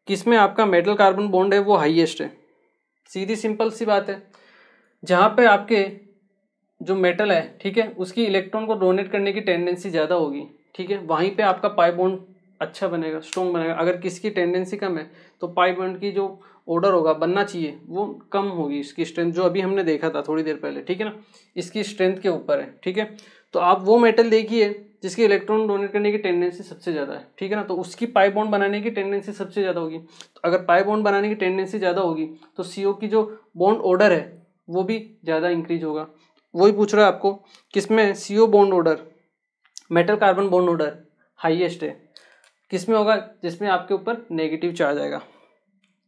किसमें आपका मेटल कार्बन बॉन्ड है वो हाईएस्ट है सीधी सिंपल सी बात है जहाँ पे आपके जो मेटल है ठीक है उसकी इलेक्ट्रॉन को डोनेट करने की टेंडेंसी ज़्यादा होगी ठीक है वहीं पे आपका पाई बॉन्ड अच्छा बनेगा स्ट्रॉन्ग बनेगा अगर किसकी टेंडेंसी कम है तो पाई बॉन्ड की जो ऑर्डर होगा बनना चाहिए वो कम होगी इसकी स्ट्रेंथ जो अभी हमने देखा था थोड़ी देर पहले ठीक है ना इसकी स्ट्रेंथ के ऊपर है ठीक है तो आप वो मेटल देखिए जिसकी इलेक्ट्रॉन डोनेट करने की टेंडेंसी सबसे ज़्यादा है ठीक है ना तो उसकी पाई बॉन्ड बनाने की टेंडेंसी सबसे ज़्यादा होगी तो अगर पाई बॉन्ड बनाने की टेंडेंसी ज़्यादा होगी तो सी की जो बॉन्ड ऑर्डर है वो भी ज़्यादा इंक्रीज होगा वही पूछ रहा है आपको किसमें C O bond order metal carbon bond order highest है किसमें होगा जिसमें आपके ऊपर नेगेटिव चार्ज आएगा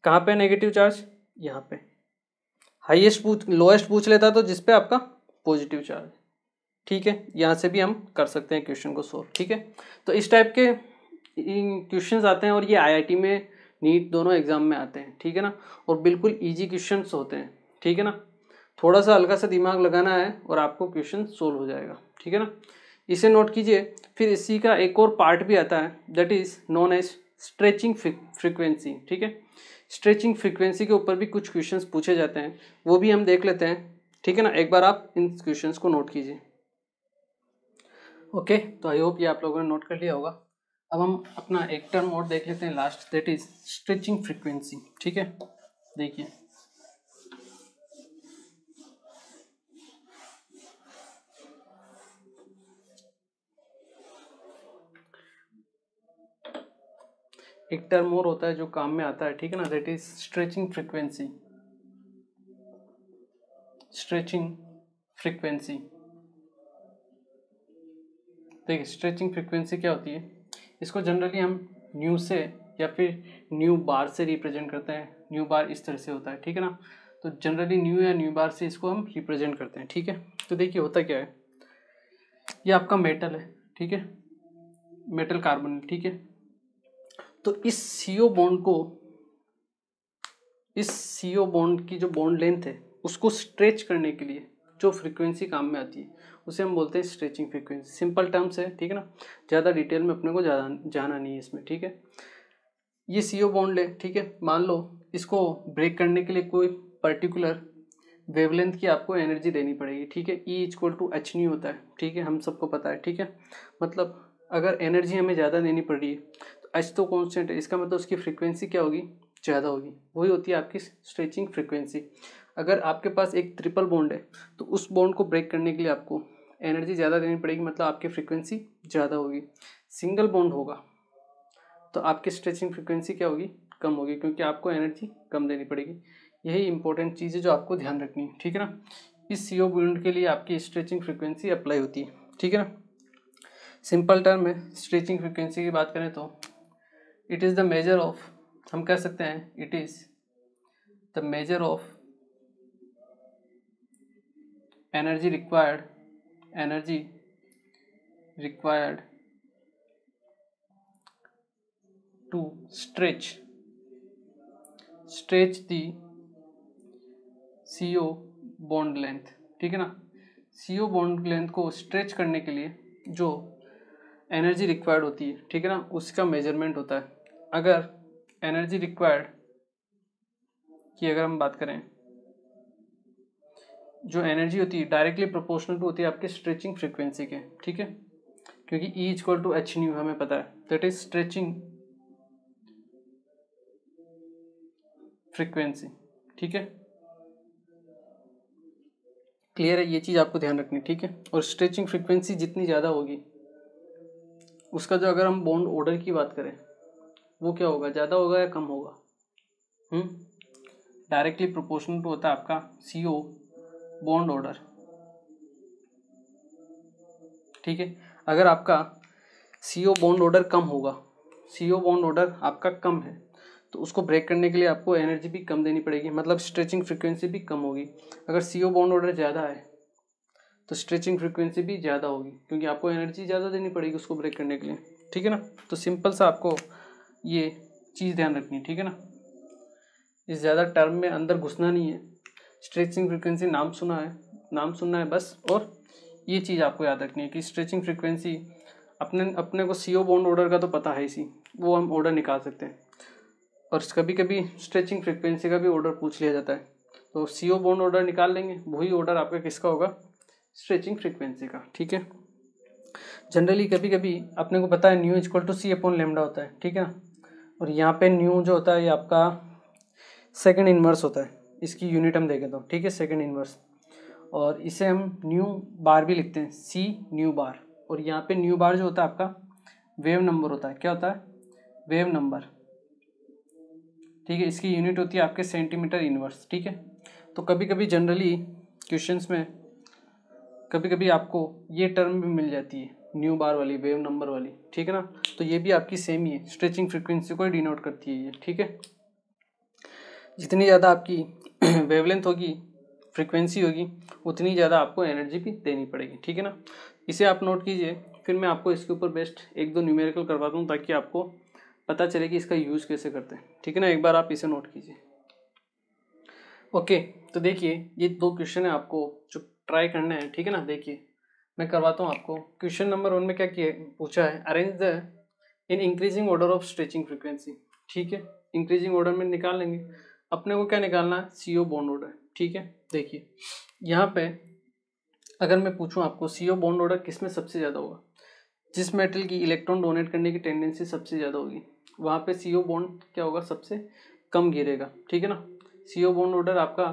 कहाँ पे नेगेटिव चार्ज यहाँ पे हाइएस्ट पूछ लोएस्ट पूछ लेता तो जिसपे आपका पॉजिटिव चार्ज ठीक है यहाँ से भी हम कर सकते हैं क्वेश्चन को सोल्व ठीक है तो इस टाइप के क्वेश्चन आते हैं और ये आई में नीट दोनों एग्जाम में आते हैं ठीक है ना और बिल्कुल ईजी क्वेश्चन होते हैं ठीक है ना थोड़ा सा हल्का सा दिमाग लगाना है और आपको क्वेश्चन सोल्व हो जाएगा ठीक है ना इसे नोट कीजिए फिर इसी का एक और पार्ट भी आता है that is known as stretching frequency ठीक है स्ट्रेचिंग फ्रिक्वेंसी के ऊपर भी कुछ क्वेश्चंस पूछे जाते हैं वो भी हम देख लेते हैं ठीक है ना एक बार आप इन क्वेश्चंस को नोट कीजिए ओके तो आई होप ये आप लोगों ने नोट कर लिया होगा अब हम अपना एक टर्म और देख लेते हैं last that is stretching frequency ठीक है देखिए एक टर्म और होता है जो काम में आता है ठीक है ना that is stretching frequency stretching frequency देखिए स्ट्रेचिंग फ्रिक्वेंसी क्या होती है इसको जनरली हम न्यू से या फिर न्यू बार से रिप्रेजेंट करते हैं न्यू बार इस तरह से होता है ठीक है ना तो जनरली न्यू या न्यू बार से इसको हम रिप्रेजेंट करते हैं ठीक है तो देखिए होता क्या है ये आपका मेटल है ठीक है मेटल कार्बन ठीक है तो इस सी ओ बॉन्ड को इस सी ओ बॉन्ड की जो बॉन्ड लेंथ है उसको स्ट्रेच करने के लिए जो फ्रिक्वेंसी काम में आती है उसे हम बोलते हैं स्ट्रेचिंग फ्रिक्वेंसी सिंपल टर्म्स है ठीक है ना ज़्यादा डिटेल में अपने को ज़्यादा जाना नहीं है इसमें ठीक है ये सी ओ बॉन्ड है ठीक है मान लो इसको ब्रेक करने के लिए कोई पर्टिकुलर वेवलेंथ की आपको एनर्जी देनी पड़ेगी ठीक है ई इक्वल टू एच नहीं होता है ठीक है हम सबको पता है ठीक है मतलब अगर एनर्जी हमें ज़्यादा देनी पड़ रही है तो एच तो कॉन्स्टेंट है इसका मतलब उसकी फ्रिक्वेंसी क्या होगी ज़्यादा होगी वही होती है आपकी स्ट्रेचिंग फ्रिक्वेंसी अगर आपके पास एक ट्रिपल बॉन्ड है तो उस बॉन्ड को ब्रेक करने के लिए आपको एनर्जी ज़्यादा देनी पड़ेगी मतलब आपकी फ्रिक्वेंसी ज़्यादा होगी सिंगल बॉन्ड होगा तो आपकी स्ट्रेचिंग फ्रिक्वेंसी क्या होगी कम होगी क्योंकि आपको एनर्जी कम देनी पड़ेगी यही इंपॉर्टेंट चीज़ है जो आपको ध्यान रखनी है ठीक है ना इस सी ओ बॉन्ड के लिए आपकी स्ट्रेचिंग फ्रिक्वेंसी अप्लाई होती है ठीक है ना सिंपल टर्म में स्ट्रेचिंग फ्रिक्वेंसी की बात करें तो it is the measure of हम कह सकते हैं it is the measure of energy required energy required to stretch stretch the CO bond length ठीक है ना CO बॉन्ड लेंथ को स्ट्रेच करने के लिए जो एनर्जी रिक्वायर्ड होती है ठीक है ना उसका मेजरमेंट होता है अगर एनर्जी रिक्वायर्ड की अगर हम बात करें जो एनर्जी होती है डायरेक्टली प्रोपोर्शनल टू होती है आपके स्ट्रेचिंग फ्रिक्वेंसी के ठीक है क्योंकि E equal to h nu हमें पता है दैट इज स्ट्रेचिंग फ्रिक्वेंसी ठीक है क्लियर है ये चीज़ आपको ध्यान रखनी ठीक है और स्ट्रेचिंग फ्रिक्वेंसी जितनी ज़्यादा होगी उसका जो अगर हम बॉन्ड ऑर्डर की बात करें वो क्या होगा ज़्यादा होगा या कम होगा डायरेक्टली प्रोपोर्शनल टू होता है आपका सी ओ बॉन्ड ऑर्डर ठीक है अगर आपका सी ओ बॉन्ड ऑर्डर कम होगा सी ओ बॉन्ड ऑर्डर आपका कम है तो उसको ब्रेक करने के लिए आपको एनर्जी भी कम देनी पड़ेगी मतलब स्ट्रेचिंग फ्रिक्वेंसी भी कम होगी अगर सी ओ बॉन्ड ऑर्डर ज़्यादा है तो स्ट्रेचिंग फ्रिक्वेंसी भी ज़्यादा होगी क्योंकि आपको एनर्जी ज़्यादा देनी पड़ेगी उसको ब्रेक करने के लिए ठीक है ना तो सिंपल सा आपको ये चीज़ ध्यान रखनी है ठीक है ना इस ज़्यादा टर्म में अंदर घुसना नहीं है स्ट्रेचिंग फ्रिक्वेंसी नाम सुना है नाम सुनना है बस और ये चीज़ आपको याद रखनी है कि स्ट्रेचिंग फ्रिक्वेंसी अपने अपने को सी ओ बॉन्ड ऑर्डर का तो पता है इसी वो हम ऑर्डर निकाल सकते हैं और कभी कभी स्ट्रेचिंग फ्रिक्वेंसी का भी ऑर्डर पूछ लिया जाता है तो सी ओ बॉन्ड ऑर्डर निकाल लेंगे वही ऑर्डर आपका किसका होगा स्ट्रेचिंग फ्रिक्वेंसी का ठीक है जनरली कभी कभी अपने को पता है nu equal to c upon lambda होता है ठीक है और यहाँ पे न्यू जो होता है ये आपका सेकंड इन्वर्स होता है इसकी यूनिट हम देखें तो ठीक है सेकेंड इनवर्स और इसे हम न्यू बार भी लिखते हैं सी न्यू बार और यहाँ पे न्यू बार जो होता है आपका वेव नंबर होता है क्या होता है वेव नंबर ठीक है इसकी यूनिट होती है आपके सेंटीमीटर इनवर्स ठीक है तो कभी कभी जनरली क्वेश्चंस में कभी कभी आपको ये टर्म भी मिल जाती है न्यू बार वाली वेव नंबर वाली ठीक है ना तो ये भी आपकी सेम ही है स्ट्रेचिंग फ्रिक्वेंसी को ही डिनोट करती है ये ठीक है जितनी ज़्यादा आपकी वेवलेंथ *clears throat* होगी फ्रिक्वेंसी होगी उतनी ज़्यादा आपको एनर्जी भी देनी पड़ेगी ठीक है ना इसे आप नोट कीजिए फिर मैं आपको इसके ऊपर बेस्ट एक दो न्यूमेरिकल करवा दूँ ताकि आपको पता चले कि इसका यूज़ कैसे करते हैं ठीक है ना एक बार आप इसे नोट कीजिए ओके तो देखिए ये दो क्वेश्चन है आपको जो ट्राई करने हैं ठीक है ना देखिए मैं करवाता हूँ आपको क्वेश्चन नंबर वन में क्या किया पूछा है arrange the in increasing order of stretching frequency ठीक है इंक्रीजिंग ऑर्डर में निकाल लेंगे अपने को क्या निकालना है सी ओ बॉन्ड ऑर्डर ठीक है देखिए यहाँ पे अगर मैं पूछूँ आपको सी ओ बॉन्ड ऑर्डर किस में सबसे ज़्यादा होगा जिस मेटल की इलेक्ट्रॉन डोनेट करने की टेंडेंसी सबसे ज़्यादा होगी वहाँ पे सी ओ बॉन्ड क्या होगा सबसे कम गिरेगा ठीक है ना सी ओ बॉन्ड ऑर्डर आपका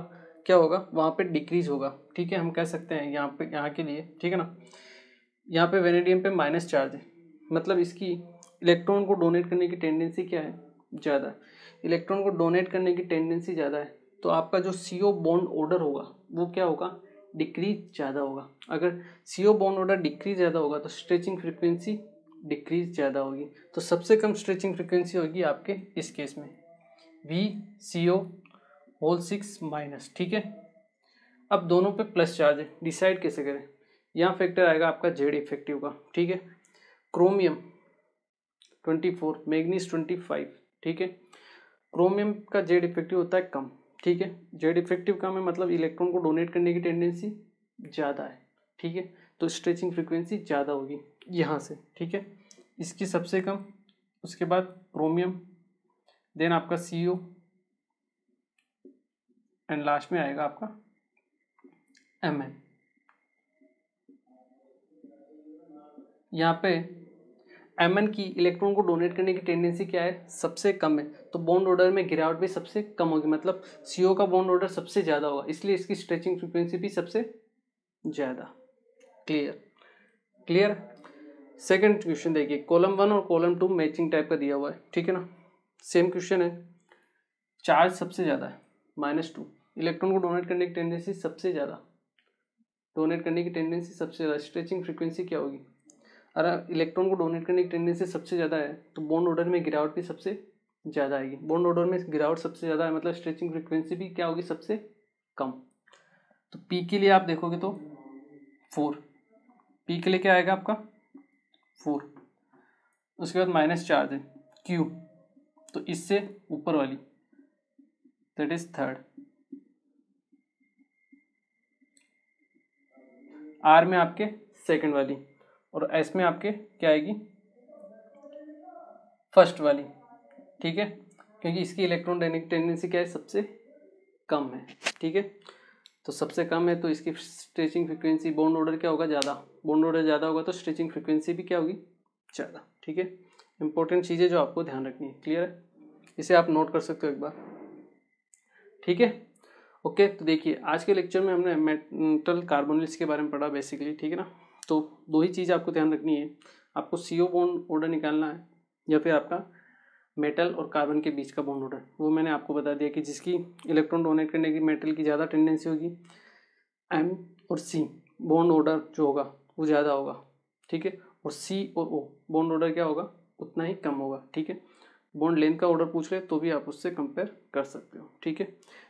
क्या होगा वहाँ पे डिक्रीज होगा ठीक है हम कह सकते हैं यहाँ पे यहाँ के लिए ठीक है ना यहाँ पे वेनेडियम पे माइनस चार्ज है मतलब इसकी इलेक्ट्रॉन को डोनेट करने की टेंडेंसी क्या है ज़्यादा है इलेक्ट्रॉन को डोनेट करने की टेंडेंसी ज़्यादा है तो आपका जो सी ओ बॉन्ड ऑर्डर होगा वो क्या होगा डिक्रीज ज़्यादा होगा अगर C O bond order decrease ज़्यादा होगा तो स्ट्रेचिंग फ्रिक्वेंसी डिक्रीज ज़्यादा होगी तो सबसे कम स्ट्रेचिंग फ्रिक्वेंसी होगी आपके इस केस में V C O whole six minus ठीक है अब दोनों पे प्लस चार्ज है डिसाइड कैसे करें यहाँ फैक्टर आएगा आपका जेड इफेक्टिव का ठीक है chromium twenty four manganese twenty five ठीक है क्रोमियम का जेड इफेक्टिव होता है कम ठीक है जेड इफेक्टिव कम है मतलब इलेक्ट्रॉन को डोनेट करने की टेंडेंसी ज़्यादा है ठीक है तो स्ट्रेचिंग फ्रिक्वेंसी ज़्यादा होगी यहाँ से ठीक है इसकी सबसे कम उसके बाद क्रोमियम देन आपका सी ओ एंड लास्ट में आएगा आपका एम एन यहाँ पे एम की इलेक्ट्रॉन को डोनेट करने की टेंडेंसी क्या है सबसे कम है तो बॉन्ड ऑर्डर में गिरावट भी सबसे कम होगी मतलब सी का बॉन्ड ऑर्डर सबसे ज़्यादा होगा इसलिए इसकी स्ट्रेचिंग फ्रिक्वेंसी भी सबसे ज़्यादा क्लियर क्लियर सेकेंड क्वेश्चन देखिए कॉलम वन और कॉलम टू मैचिंग टाइप का दिया हुआ है ठीक है ना सेम क्वेश्चन है चार्ज सबसे ज़्यादा है माइनस टू इलेक्ट्रॉन को डोनेट करने की टेंडेंसी सबसे ज़्यादा डोनेट करने की टेंडेंसी सबसे ज़्यादा स्ट्रेचिंग फ्रिक्वेंसी क्या होगी अगर इलेक्ट्रॉन को डोनेट करने की टेंडेंसी सबसे ज़्यादा है तो बॉन्ड ऑर्डर में गिरावट भी सबसे ज़्यादा आएगी बॉन्ड ऑर्डर में गिरावट सबसे ज़्यादा है मतलब स्ट्रेचिंग फ्रिक्वेंसी भी क्या होगी सबसे कम तो पी के लिए आप देखोगे तो फोर पी के लिए क्या आएगा आपका फोर उसके बाद माइनस चार्ज है क्यू तो इससे ऊपर वाली दैट इज थर्ड आर में आपके सेकंड वाली और एस में आपके क्या आएगी फर्स्ट वाली ठीक है क्योंकि इसकी डेनिक टेंडेंसी क्या है सबसे कम है ठीक है तो सबसे कम है तो इसकी स्ट्रेचिंग फ्रिक्वेंसी बॉन्ड ऑर्डर क्या होगा ज़्यादा बॉन्ड ऑर्डर ज़्यादा होगा तो स्ट्रेचिंग फ्रिक्वेंसी भी क्या होगी ज़्यादा ठीक है इंपॉर्टेंट चीज़ें जो आपको ध्यान रखनी है क्लियर है इसे आप नोट कर सकते हो एक बार ठीक है ओके तो देखिए आज के लेक्चर में हमने मेटल कार्बोनिल्स के बारे में पढ़ा बेसिकली ठीक है ना तो दो ही चीज़ आपको ध्यान रखनी है आपको सी ओ बॉन्ड ऑर्डर निकालना है या फिर आपका मेटल और कार्बन के बीच का बॉन्ड ऑर्डर वो मैंने आपको बता दिया कि जिसकी इलेक्ट्रॉन डोनेट करने की मेटल की ज़्यादा टेंडेंसी होगी एम और सी बॉन्ड ऑर्डर जो होगा वो ज़्यादा होगा ठीक है और सी और ओ बॉन्ड ऑर्डर क्या होगा उतना ही कम होगा ठीक है बॉन्ड लेंथ का ऑर्डर पूछ ले तो भी आप उससे कंपेयर कर सकते हो ठीक है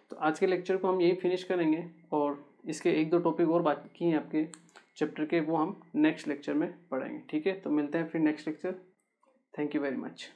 तो आज के लेक्चर को हम यही फिनिश करेंगे और इसके एक दो टॉपिक और बाकी हैं आपके चैप्टर के वो हम नेक्स्ट लेक्चर में पढ़ेंगे ठीक है तो मिलते हैं फिर next lecture thank you very much